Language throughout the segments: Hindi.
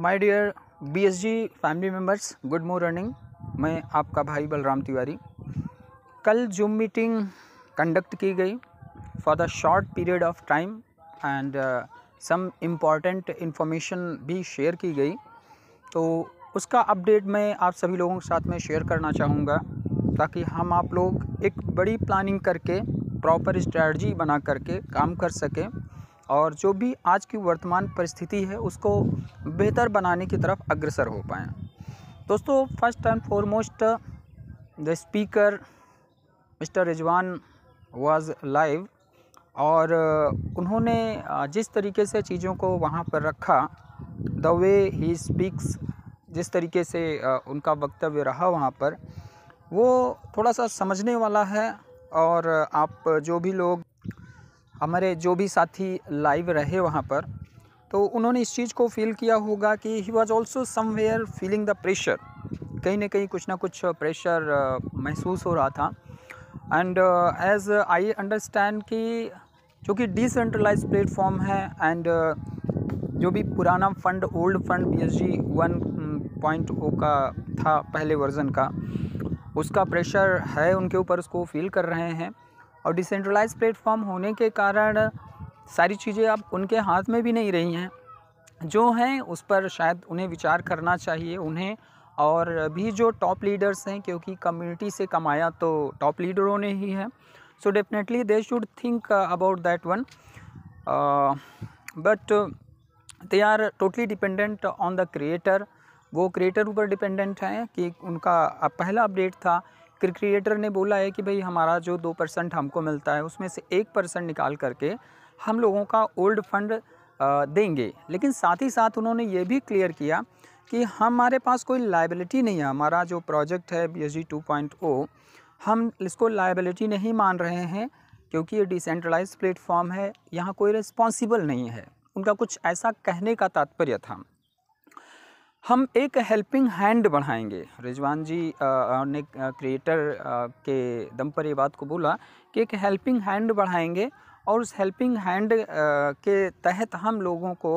my dear BSG family members good morning मैं आपका भाई बलराम तिवारी कल जूम मीटिंग कंडक्ट की गई for the short period of time and some important information भी शेयर की गई तो उसका अपडेट मैं आप सभी लोगों के साथ में शेयर करना चाहूँगा ताकि हम आप लोग एक बड़ी प्लानिंग करके प्रॉपर स्ट्रैटी बना करके काम कर सकें और जो भी आज की वर्तमान परिस्थिति है उसको बेहतर बनाने की तरफ अग्रसर हो पाएँ दोस्तों first and foremost the speaker mister Rizwan was live और उन्होंने जिस तरीके से चीज़ों को वहाँ पर रखा द वे ही स्पीक्स जिस तरीके से उनका वक्तव्य रहा वहाँ पर वो थोड़ा सा समझने वाला है और आप जो भी लोग हमारे जो भी साथी लाइव रहे वहाँ पर तो उन्होंने इस चीज़ को फील किया होगा कि he was also somewhere feeling the pressure कहीं ना कहीं कुछ ना कुछ प्रेशर महसूस हो रहा था एंड एज आई अंडरस्टैंड कि जो कि डिसेंट्रलाइज प्लेटफॉर्म है एंड जो भी पुराना fund old fund P H G one point O का था पहले वर्ज़न का उसका प्रेशर है उनके ऊपर उसको फील कर रहे हैं और डिसेंट्रलाइज प्लेटफॉर्म होने के कारण सारी चीज़ें अब उनके हाथ में भी नहीं रही हैं जो हैं उस पर शायद उन्हें विचार करना चाहिए उन्हें और भी जो टॉप लीडर्स हैं क्योंकि कम्युनिटी से कमाया तो टॉप लीडरों ने ही है so definitely they should think about that one but they are totally dependent on the creator वो क्रिएटर ऊपर डिपेंडेंट हैं कि उनका पहला अपडेट था क्रिएटर ने बोला है कि भाई हमारा जो दो परसेंट हमको मिलता है उसमें से एक परसेंट निकाल करके हम लोगों का ओल्ड फंड देंगे लेकिन साथ ही साथ उन्होंने ये भी क्लियर किया कि हमारे पास कोई लाइबिलिटी नहीं है हमारा जो प्रोजेक्ट है B S G two point O हम इसको लाइबिलिटी नहीं मान रहे हैं क्योंकि ये डिसेंट्रलाइज प्लेटफॉर्म है यहाँ कोई रिस्पॉन्सिबल नहीं है उनका कुछ ऐसा कहने का तात्पर्य था हम एक हेल्पिंग हैंड बढ़ाएंगे रिजवान जी ने क्रिएटर के दम पर ये बात को बोला कि एक हेल्पिंग हैंड बढ़ाएंगे और उस हेल्पिंग हैंड के तहत हम लोगों को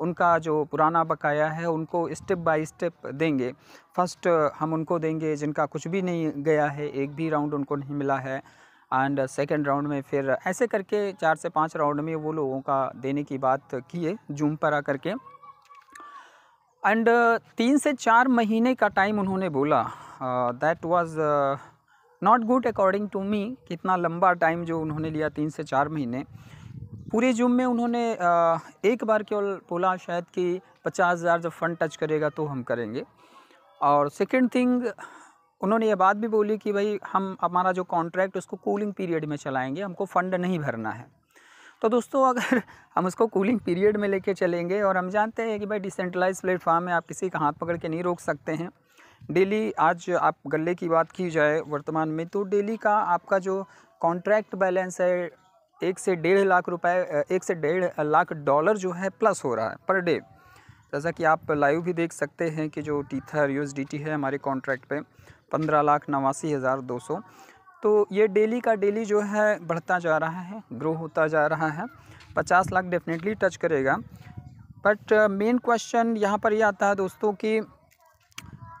उनका जो पुराना बकाया है उनको स्टेप बाय स्टेप देंगे फर्स्ट हम उनको देंगे जिनका कुछ भी नहीं गया है एक भी राउंड उनको नहीं मिला है एंड सेकेंड राउंड में फिर ऐसे करके चार से पाँच राउंड में वो लोगों का देने की बात किए जूम पर आ करके एंड uh, तीन से चार महीने का टाइम उन्होंने बोला that was not good according to me कितना लंबा टाइम जो उन्होंने लिया तीन से चार महीने पूरे जूम में उन्होंने uh, एक बार केवल बोला शायद कि पचास हज़ार जब फ़ंड टच करेगा तो हम करेंगे और सेकेंड थिंग उन्होंने ये बात भी बोली कि भाई हम हमारा जो कॉन्ट्रैक्ट उसको कूलिंग पीरियड में चलाएंगे हमको फ़ंड नहीं भरना है तो दोस्तों अगर हम उसको कूलिंग पीरियड में लेके चलेंगे और हम जानते हैं कि भाई डिसेंट्रलाइज प्लेटफार्म में आप किसी का हाथ पकड़ के नहीं रोक सकते हैं डेली आज आप गले की बात की जाए वर्तमान में तो डेली का आपका जो कॉन्ट्रैक्ट बैलेंस है एक से डेढ़ लाख रुपए एक से डेढ़ लाख डॉलर जो है प्लस हो रहा है पर डे जैसा कि आप लाइव भी देख सकते हैं कि जो टीथर यूएसडीटी है हमारे कॉन्ट्रैक्ट पे पंद्रह लाख नवासी हज़ार दो सौ तो ये डेली का डेली जो है बढ़ता जा रहा है ग्रो होता जा रहा है पचास लाख डेफिनेटली टच करेगा बट मेन क्वेश्चन यहाँ पर ये आता है दोस्तों कि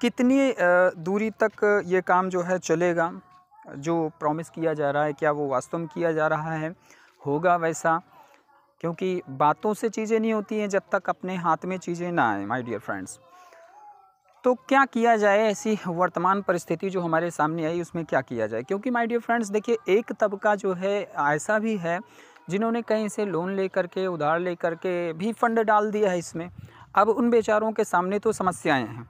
कितनी uh, दूरी तक ये काम जो है चलेगा जो प्रॉमिस किया जा रहा है क्या वो वास्तव में किया जा रहा है होगा वैसा क्योंकि बातों से चीज़ें नहीं होती हैं जब तक अपने हाथ में चीज़ें ना आए माय डियर फ्रेंड्स तो क्या किया जाए ऐसी वर्तमान परिस्थिति जो हमारे सामने आई उसमें क्या किया जाए क्योंकि माय डियर फ्रेंड्स देखिए एक तबका जो है ऐसा भी है जिन्होंने कहीं से लोन ले करके उधार ले करके भी फंड डाल दिया है इसमें अब उन बेचारों के सामने तो समस्याएं हैं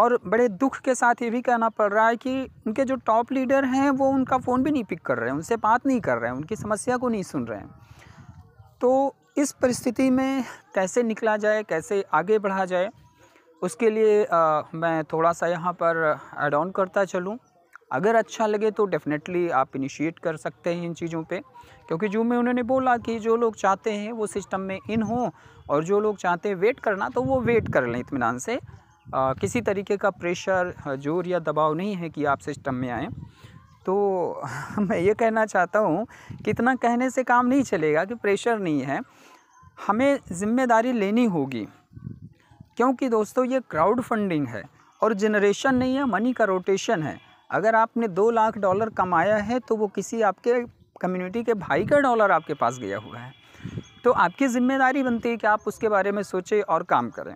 और बड़े दुख के साथ ये भी कहना पड़ रहा है कि उनके जो टॉप लीडर हैं वो उनका फ़ोन भी नहीं पिक कर रहे हैं उनसे बात नहीं कर रहे हैं उनकी समस्या को नहीं सुन रहे हैं तो इस परिस्थिति में कैसे निकला जाए कैसे आगे बढ़ा जाए उसके लिए आ, मैं थोड़ा सा यहाँ पर एड ऑन करता चलूँ अगर अच्छा लगे तो डेफ़िनेटली आप इनिशिएट कर सकते हैं इन चीज़ों पे क्योंकि जूम में उन्होंने बोला कि जो लोग चाहते हैं वो सिस्टम में इन हों और जो लोग चाहते हैं वेट करना तो वो वेट कर लें इतमान से आ, किसी तरीके का प्रेशर जोर या दबाव नहीं है कि आप सिस्टम में आएँ तो मैं ये कहना चाहता हूँ कि इतना कहने से काम नहीं चलेगा कि प्रेशर नहीं है हमें ज़िम्मेदारी लेनी होगी क्योंकि दोस्तों ये क्राउड फंडिंग है और जनरेशन नहीं है मनी का रोटेशन है अगर आपने दो लाख डॉलर कमाया है तो वो किसी आपके कम्युनिटी के भाई का डॉलर आपके पास गया हुआ है तो आपकी ज़िम्मेदारी बनती है कि आप उसके बारे में सोचें और काम करें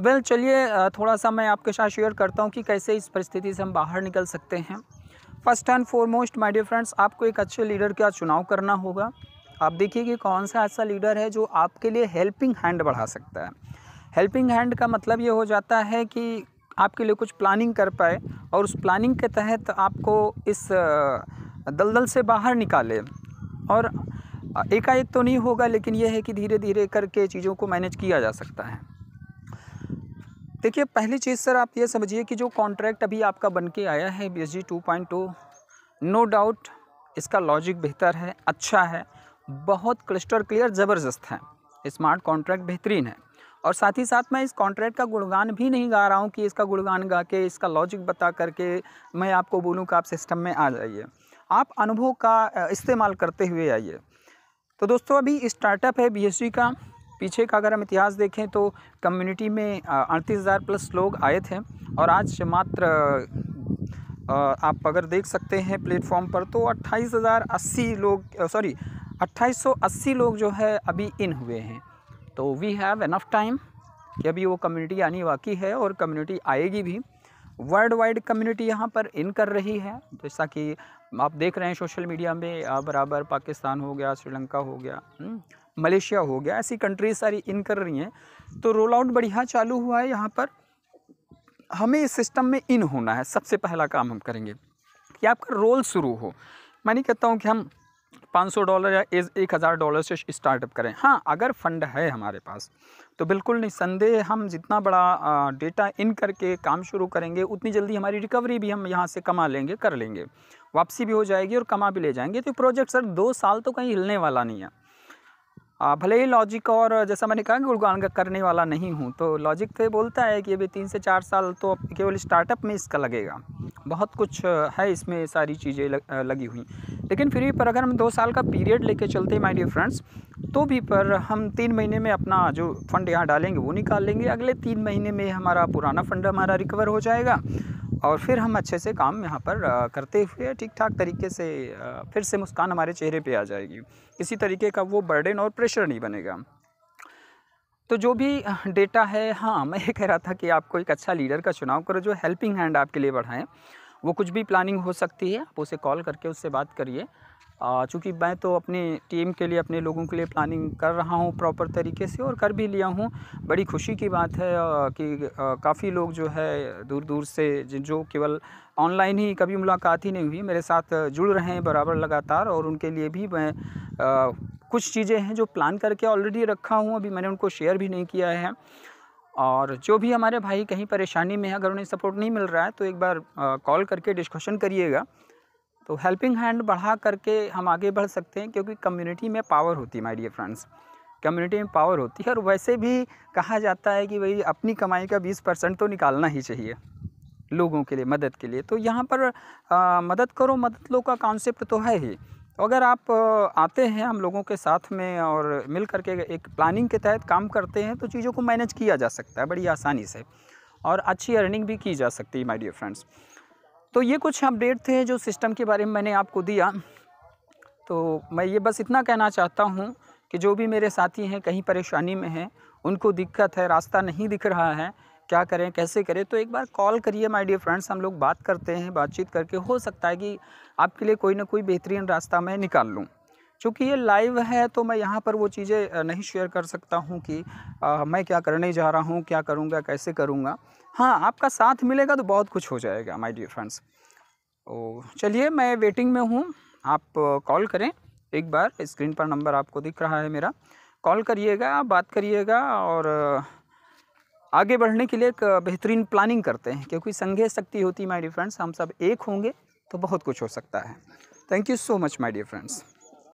वेल well, चलिए थोड़ा सा मैं आपके साथ शेयर करता हूँ कि कैसे इस परिस्थिति से हम बाहर निकल सकते हैं first and foremost my dear friends आपको एक अच्छे लीडर का चुनाव करना होगा आप देखिए कि कौन सा ऐसा लीडर है जो आपके लिए हेल्पिंग हैंड बढ़ा सकता है हेल्पिंग हैंड का मतलब ये हो जाता है कि आपके लिए कुछ प्लानिंग कर पाए और उस प्लानिंग के तहत आपको इस दलदल से बाहर निकाले और एकाएक तो नहीं होगा लेकिन यह है कि धीरे धीरे करके चीज़ों को मैनेज किया जा सकता है देखिए पहली चीज़ सर आप ये समझिए कि जो कॉन्ट्रैक्ट अभी आपका बन के आया है B S G two point two no doubt इसका लॉजिक बेहतर है अच्छा है बहुत क्लस्टर क्लियर ज़बरदस्त है स्मार्ट कॉन्ट्रैक्ट बेहतरीन है और साथ ही साथ मैं इस कॉन्ट्रैक्ट का गुणगान भी नहीं गा रहा हूँ कि इसका गुणगान गा के इसका लॉजिक बता करके मैं आपको बोलूँ कि आप सिस्टम में आ जाइए आप अनुभव का इस्तेमाल करते हुए आइए तो दोस्तों अभी स्टार्टअप है बी का पीछे का अगर हम इतिहास देखें तो कम्युनिटी में अड़तीस हज़ार प्लस लोग आए थे और आज मात्र आप अगर देख सकते हैं प्लेटफॉर्म पर तो अट्ठाईस हज़ार अस्सी लोग सॉरी अट्ठाईस सौ अस्सी लोग जो है अभी इन हुए हैं तो वी हैव एनफ टाइम कि अभी वो कम्युनिटी आनी बाकी है और कम्युनिटी आएगी भी वर्ल्ड वाइड कम्युनिटी यहाँ पर इन कर रही है जैसा कि आप देख रहे हैं सोशल मीडिया में बराबर पाकिस्तान हो गया श्रीलंका हो गया हम्म, मलेशिया हो गया ऐसी कंट्रीज सारी इन कर रही हैं तो रोल आउट बढ़िया चालू हुआ है यहाँ पर हमें इस सिस्टम में इन होना है सबसे पहला काम हम करेंगे कि आपका रोल शुरू हो मैं नहीं कहता हूँ कि हम 500 डॉलर या एक हज़ार डॉलर से स्टार्टअप करें हाँ अगर फंड है हमारे पास तो बिल्कुल नहीं संदेह हम जितना बड़ा डेटा इन करके काम शुरू करेंगे उतनी जल्दी हमारी रिकवरी भी हम यहाँ से कमा लेंगे कर लेंगे वापसी भी हो जाएगी और कमा भी ले जाएंगे तो प्रोजेक्ट सर दो साल तो कहीं हिलने वाला नहीं है भले ही लॉजिक और जैसा मैंने कहा कि गुणगान करने वाला नहीं हूँ तो लॉजिक तो ये बोलता है कि अभी तीन से चार साल तो केवल स्टार्टअप में इसका लगेगा बहुत कुछ है इसमें सारी चीज़ें लग, लगी हुई लेकिन फिर भी पर अगर हम दो साल का पीरियड लेके चलते हैं माय डियर फ्रेंड्स तो भी पर हम तीन महीने में अपना जो फ़ंड यहाँ डालेंगे वो निकाल लेंगे अगले तीन महीने में हमारा पुराना फ़ंड हमारा रिकवर हो जाएगा और फिर हम अच्छे से काम यहाँ पर करते हुए ठीक ठाक तरीके से फिर से मुस्कान हमारे चेहरे पे आ जाएगी किसी तरीके का वो बर्डन और प्रेशर नहीं बनेगा तो जो भी डेटा है हाँ मैं ये कह रहा था कि आपको एक अच्छा लीडर का चुनाव करो जो हेल्पिंग हैंड आपके लिए बढ़ाएँ वो कुछ भी प्लानिंग हो सकती है आप उसे कॉल करके उससे बात करिए चूँकि मैं तो अपने टीम के लिए अपने लोगों के लिए प्लानिंग कर रहा हूँ प्रॉपर तरीके से और कर भी लिया हूँ बड़ी खुशी की बात है कि काफ़ी लोग जो है दूर दूर से जो केवल ऑनलाइन ही कभी मुलाकात ही नहीं हुई मेरे साथ जुड़ रहे हैं बराबर लगातार और उनके लिए भी मैं कुछ चीज़ें हैं जो प्लान करके ऑलरेडी रखा हूँ अभी मैंने उनको शेयर भी नहीं किया है और जो भी हमारे भाई कहीं परेशानी में है अगर उन्हें सपोर्ट नहीं मिल रहा है तो एक बार कॉल करके डिस्कशन करिएगा तो हेल्पिंग हैंड बढ़ा करके हम आगे बढ़ सकते हैं क्योंकि कम्युनिटी में पावर होती है माय डियर फ्रेंड्स कम्युनिटी में पावर होती है और वैसे भी कहा जाता है कि भाई अपनी कमाई का बीस परसेंट तो निकालना ही चाहिए लोगों के लिए मदद के लिए तो यहाँ पर आ, मदद करो मदद लो का कॉन्सेप्ट तो है ही तो अगर आप आते हैं हम लोगों के साथ में और मिल करके एक प्लानिंग के तहत काम करते हैं तो चीज़ों को मैनेज किया जा सकता है बड़ी आसानी से और अच्छी अर्निंग भी की जा सकती है माय डियर फ्रेंड्स तो ये कुछ अपडेट थे जो सिस्टम के बारे में मैंने आपको दिया तो मैं ये बस इतना कहना चाहता हूँ कि जो भी मेरे साथी हैं कहीं परेशानी में हैं उनको दिक्कत है रास्ता नहीं दिख रहा है क्या करें कैसे करें तो एक बार कॉल करिए माय डियर फ्रेंड्स हम लोग बात करते हैं बातचीत करके हो सकता है कि आपके लिए कोई ना कोई बेहतरीन रास्ता मैं निकाल लूँ चूँकि ये लाइव है तो मैं यहाँ पर वो चीज़ें नहीं शेयर कर सकता हूँ कि आ, मैं क्या करने जा रहा हूँ क्या करूँगा कैसे करूँगा हाँ आपका साथ मिलेगा तो बहुत कुछ हो जाएगा माय डियर फ्रेंड्स ओ चलिए मैं वेटिंग में हूँ आप कॉल करें एक बार स्क्रीन पर नंबर आपको दिख रहा है मेरा कॉल करिएगा बात करिएगा और आगे बढ़ने के लिए एक बेहतरीन प्लानिंग करते हैं क्योंकि संघे शक्ति होती है माई डियर फ्रेंड्स हम सब एक होंगे तो बहुत कुछ हो सकता है thank you so much my dear friends